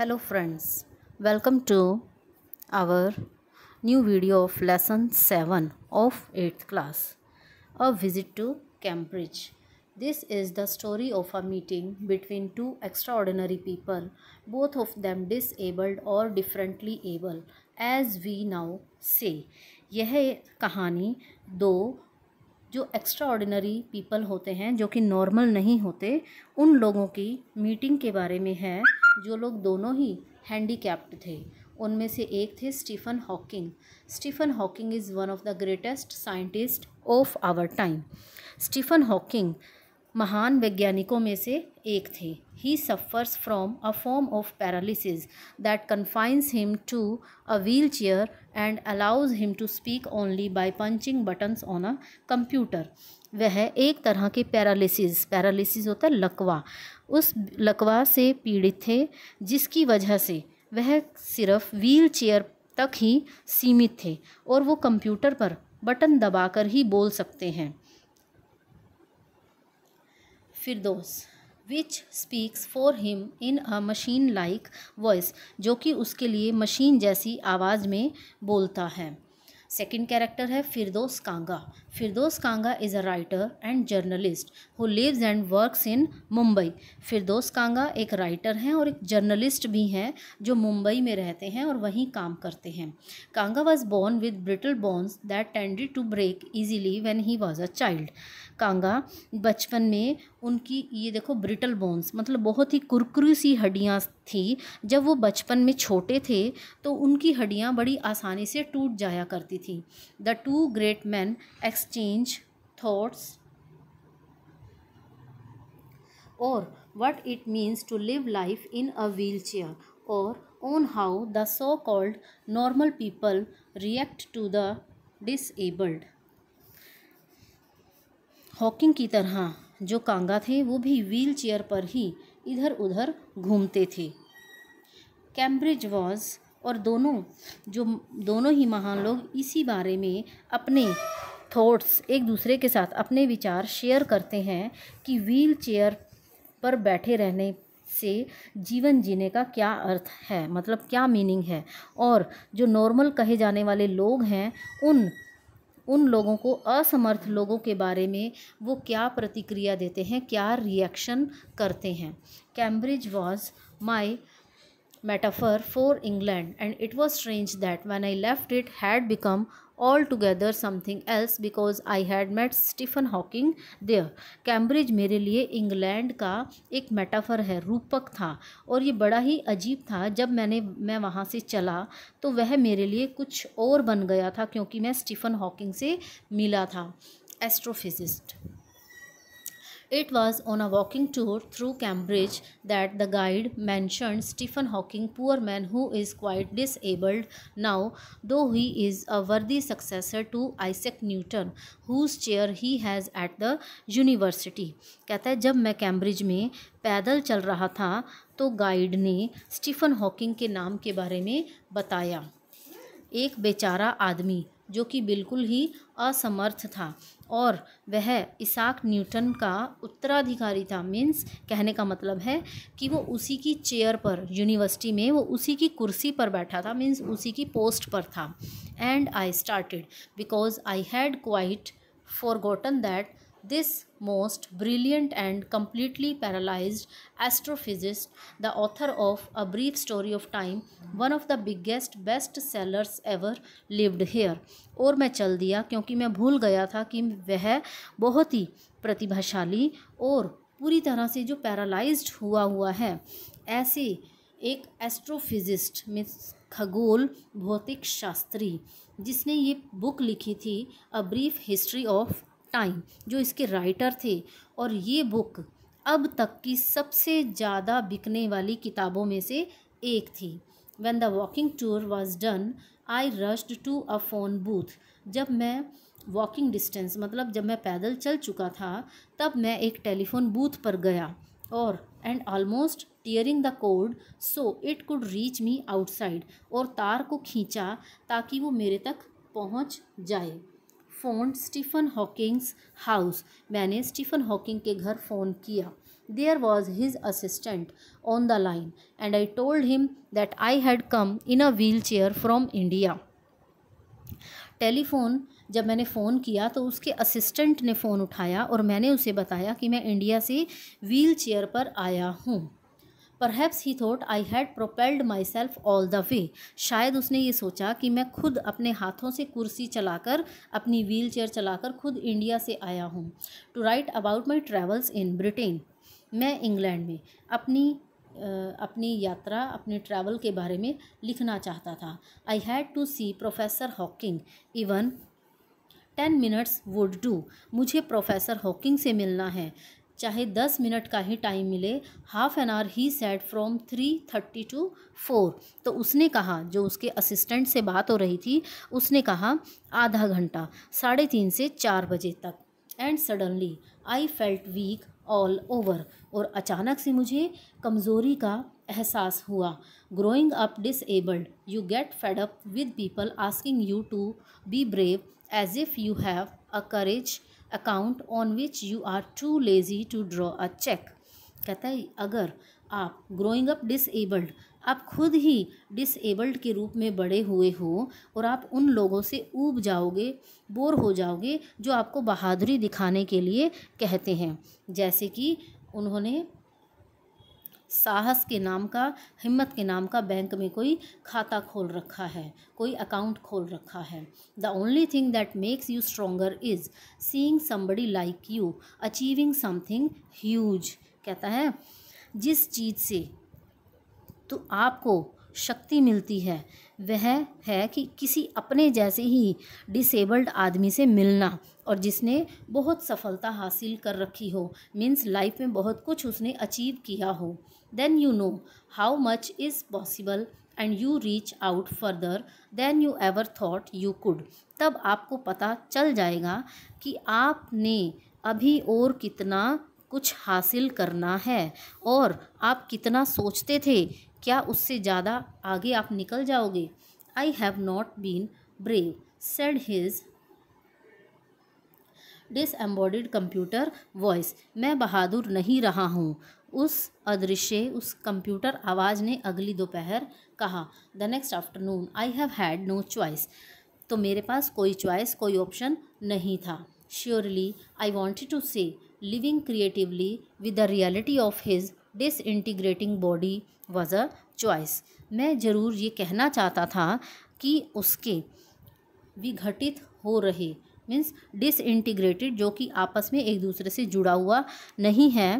Hello friends welcome to our new video of lesson seven of eighth class a visit to Cambridge this is the story of a meeting between two extraordinary people both of them disabled or differently abled as we now say यह कहानी दो जो extra extraordinary people होते हैं जो कि normal नहीं होते उन लोगों की मीटिंग के बारे में है जो लोग दोनों ही हैंडीकैप्ड थे उनमें से एक थे Stephen Hawking Stephen Hawking is one of the greatest scientist of our time Stephen Hawking महान वैज्ञानिकों में से एक थे he suffers from a form of paralysis that confines him to a wheelchair and allows him to speak only by punching buttons on a computer वह एक तरह के पैरालिसिस पैरालिसिस होता है लकवा उस लकवा से पीड़ित थे जिसकी वजह से वह सिर्फ व्हील चेयर तक ही सीमित थे और वो कंप्यूटर पर बटन दबाकर ही बोल सकते हैं फिरदोस which speaks for him in a machine like voice जो कि उसके लिए मशीन जैसी आवाज़ में बोलता है सेकेंड कैरेक्टर है Firdaus Kanga Firdaus Kanga is a writer and journalist who lives and works in Mumbai Firdaus Kanga एक राइटर हैं और एक जर्नलिस्ट भी हैं जो मुंबई में रहते हैं और वहीं काम करते हैं Kanga was born with brittle bones that tended to break easily when he was a child Kanga बचपन में उनकी ये देखो ब्रिटल बोन्स मतलब बहुत ही कुरकुरी सी हड्डियाँ थी जब वो बचपन में छोटे थे तो उनकी हड्डियाँ बड़ी आसानी से टूट जाया करती थी the two great man ex exchange thoughts और what it means to live life in a wheelchair or on how the so called normal people react to the disabled Hawking की तरह जो कांगा थे वो भी व्हील चेयर पर ही इधर उधर घूमते थे कैम्ब्रिज वॉज और दोनों जो दोनों ही महान लोग इसी बारे में अपने थॉट्स एक दूसरे के साथ अपने विचार शेयर करते हैं कि व्हील चेयर पर बैठे रहने से जीवन जीने का क्या अर्थ है मतलब क्या मीनिंग है और जो नॉर्मल कहे जाने वाले लोग हैं उन उन लोगों को असमर्थ लोगों के बारे में वो क्या प्रतिक्रिया देते हैं क्या रिएक्शन करते हैं Cambridge was my metaphor for England and it was strange that when I left it had become altogether something else because I had met Stephen Hawking there. Cambridge मेरे लिए इंग्लैंड का एक मेटाफर है रूपक था और ये बड़ा ही अजीब था जब मैंने मैं वहाँ से चला तो वह मेरे लिए कुछ और बन गया था क्योंकि मैं स्टीफन हॉकिंग से मिला था astrophysicist It was on a walking tour through Cambridge that the guide mentioned Stephen Hawking, poor man who is quite disabled now, though he is a worthy successor to Isaac Newton, whose chair he has at the university. kehta hai jab main cambridge mein पैदल चल रहा था तो guide ने Stephen Hawking के नाम के बारे में बताया एक बेचारा आदमी जो कि बिल्कुल ही असमर्थ था और वह इसाक न्यूटन का उत्तराधिकारी था मीन्स कहने का मतलब है कि वो उसी की चेयर पर यूनिवर्सिटी में वो उसी की कुर्सी पर बैठा था मीन्स उसी की पोस्ट पर था and I started because I had quite forgotten that This most brilliant and completely paralyzed astrophysicist, the author of A Brief Story of Time, one of the biggest best sellers ever, lived here. और मैं चल दिया क्योंकि मैं भूल गया था कि वह बहुत ही प्रतिभाशाली और पूरी तरह से जो पैरालाइज्ड हुआ हुआ है ऐसे एक एस्ट्रोफिजिस्ट मीन्स खगोल भौतिक शास्त्री जिसने ये बुक लिखी थी a brief history of time जो इसके राइटर थे और ये बुक अब तक की सबसे ज़्यादा बिकने वाली किताबों में से एक थी when the walking tour was done I rushed to a phone booth जब मैं वॉकिंग डिस्टेंस मतलब जब मैं पैदल चल चुका था तब मैं एक टेलीफोन बूथ पर गया और and almost tearing the cord so it could reach me outside और तार को खींचा ताकि वो मेरे तक पहुंच जाए फ़ोन स्टीफन हॉकिंग्स हाउस मैंने स्टीफन हॉकिंग के घर फ़ोन किया there was his assistant on the line and I told him that I had come in a wheelchair from India telephone जब मैंने फ़ोन किया तो उसके असिस्टेंट ने फ़ोन उठाया और मैंने उसे बताया कि मैं इंडिया से व्हील चेयर पर आया हूँ perhaps he thought I had propelled myself all the way शायद उसने ये सोचा कि मैं खुद अपने हाथों से कुर्सी चलाकर अपनी व्हील चेयर चलाकर खुद इंडिया से आया हूँ to write about my travels in Britain मैं इंग्लैंड में अपनी अपनी यात्रा अपने ट्रैवल के बारे में लिखना चाहता था I had to see professor Hawking even ten minutes would do मुझे प्रोफेसर हॉकिंग से मिलना है चाहे दस मिनट का ही टाइम मिले half an hour he set from three thirty to four तो उसने कहा जो उसके असिस्टेंट से बात हो रही थी उसने कहा आधा घंटा साढ़े तीन से चार बजे तक and suddenly I felt weak all over और अचानक से मुझे कमज़ोरी का एहसास हुआ growing up disabled you get fed up with people asking you to be brave as if you have a courage account on which you are too lazy to draw a cheque कहता है अगर आप ग्रोइंग अप डिसेबल्ड आप खुद ही disabled के रूप में बड़े हुए हो और आप उन लोगों से ऊब जाओगे बोर हो जाओगे जो आपको बहादुरी दिखाने के लिए कहते हैं जैसे कि उन्होंने साहस के नाम का हिम्मत के नाम का बैंक में कोई खाता खोल रखा है कोई अकाउंट खोल रखा है the only thing that makes you stronger is seeing somebody like you achieving something huge कहता है जिस चीज़ से तो आपको शक्ति मिलती है वह है कि किसी अपने जैसे ही डिसेबल्ड आदमी से मिलना और जिसने बहुत सफलता हासिल कर रखी हो मीन्स लाइफ में बहुत कुछ उसने अचीव किया हो then you know how much is possible and you reach out further than you ever thought you could तब आपको पता चल जाएगा कि आपने अभी और कितना कुछ हासिल करना है और आप कितना सोचते थे क्या उससे ज़्यादा आगे आप निकल जाओगे I have not been brave said his disembodied computer voice मैं बहादुर नहीं रहा हूँ उस अदृश्य उस कंप्यूटर आवाज़ ने अगली दोपहर कहा the next afternoon I have had no choice तो मेरे पास कोई चॉइस कोई ऑप्शन नहीं था surely I wanted to say living creatively with the reality of his disintegrating body was a choice मैं ज़रूर ये कहना चाहता था कि उसके विघटित हो रहे मीन्स डिसइंटीग्रेटेड जो कि आपस में एक दूसरे से जुड़ा हुआ नहीं है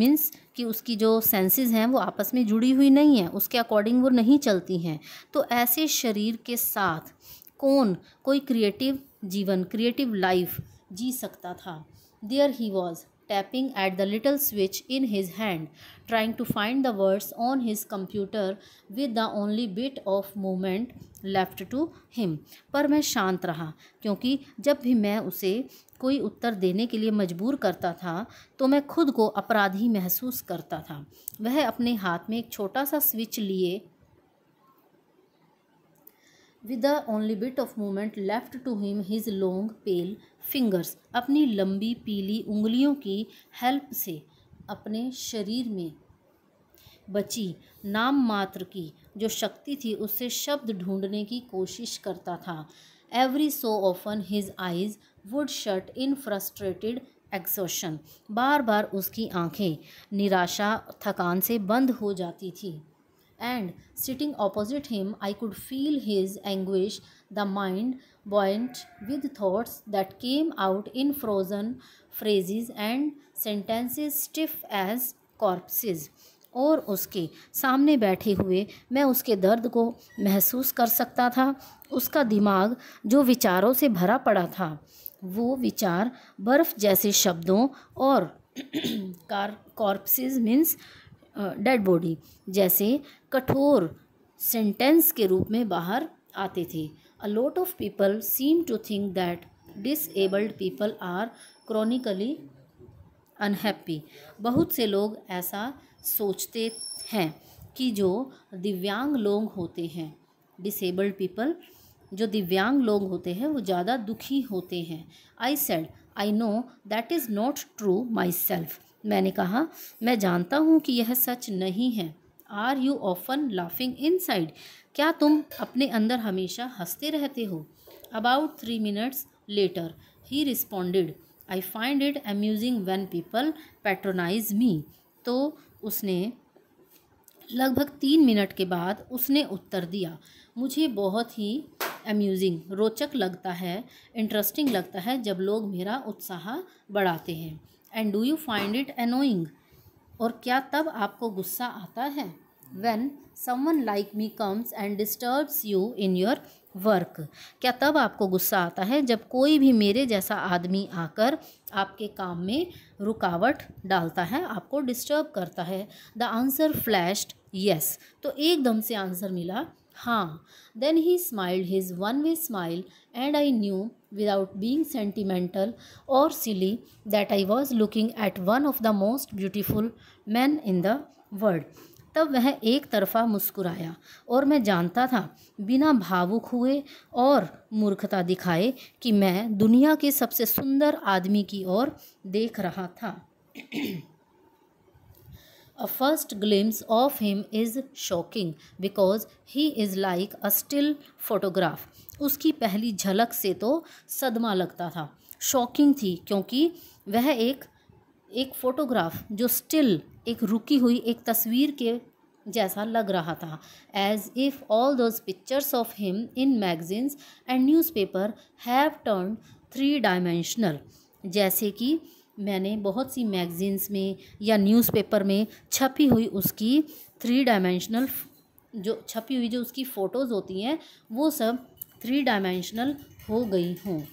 मीन्स कि उसकी जो सेंसेस हैं वो आपस में जुड़ी हुई नहीं है उसके अकॉर्डिंग वो नहीं चलती हैं तो ऐसे शरीर के साथ कौन कोई क्रिएटिव जीवन क्रिएटिव लाइफ जी सकता था there he was tapping at the little switch in his hand, trying to find the words on his computer with the only bit of movement left to him. par main shant raha kyunki jab bhi main use कोई उत्तर देने के लिए मजबूर करता था तो मैं खुद को अपराधी महसूस करता था वह अपने हाथ में एक छोटा सा स्विच लिए with the only bit of movement left to him his long pale fingers अपनी लंबी पीली उंगलियों की हेल्प से अपने शरीर में बची नाम मात्र की जो शक्ति थी उससे शब्द ढूंढने की कोशिश करता था every so often his eyes would shut in frustrated exhaustion बार बार उसकी आंखें निराशा थकान से बंद हो जाती थी and sitting opposite him I could feel his anguish, the mind buoyant with thoughts that came out in frozen phrases and sentences stiff as corpses. और उसके सामने बैठे हुए मैं उसके दर्द को महसूस कर सकता था उसका दिमाग जो विचारों से भरा पड़ा था वो विचार बर्फ़ जैसे शब्दों और car corpses means dead body जैसे कठोर सेंटेंस के रूप में बाहर आते थे a lot of people seem to think that disabled people are chronically unhappy बहुत से लोग ऐसा सोचते हैं कि जो दिव्यांग लोग होते हैं डिसेबल्ड पीपल जो दिव्यांग लोग होते हैं वो ज़्यादा दुखी होते हैं I said I know that is not true myself मैंने कहा मैं जानता हूँ कि यह सच नहीं है are you often laughing inside क्या तुम अपने अंदर हमेशा हंसते रहते हो about three minutes later he responded I find it amusing when people patronise me तो उसने लगभग तीन मिनट के बाद उसने उत्तर दिया मुझे बहुत ही अम्यूजिंग रोचक लगता है इंटरेस्टिंग लगता है जब लोग मेरा उत्साह बढ़ाते हैं and do you find it annoying और क्या तब आपको गुस्सा आता है when someone like me comes and disturbs you in your work क्या तब आपको गुस्सा आता है जब कोई भी मेरे जैसा आदमी आकर आपके काम में रुकावट डालता है आपको डिस्टर्ब करता है द आंसर फ्लैश्ड यस तो एकदम से आंसर मिला हाँ then he smiled his one way smile and I knew without being sentimental or silly that I was looking at one of the most beautiful man in the world तब वह एक तरफा मुस्कुराया और मैं जानता था बिना भावुक हुए और मूर्खता दिखाए कि मैं दुनिया के सबसे सुंदर आदमी की ओर देख रहा था A first glimpse of him is shocking because he is like a still photograph. उसकी पहली झलक से तो सदमा लगता था शॉकिंग थी क्योंकि वह एक एक फ़ोटोग्राफ जो स्टिल एक रुकी हुई एक तस्वीर के जैसा लग रहा था as if all those pictures of him in magazines and newspaper have turn three dimensional जैसे कि मैंने बहुत सी मैगज़ीन्स में या न्यूज़पेपर में छपी हुई उसकी थ्री डायमेंशनल जो छपी हुई जो उसकी फ़ोटोज़ होती हैं वो सब थ्री डायमेंशनल हो गई हूँ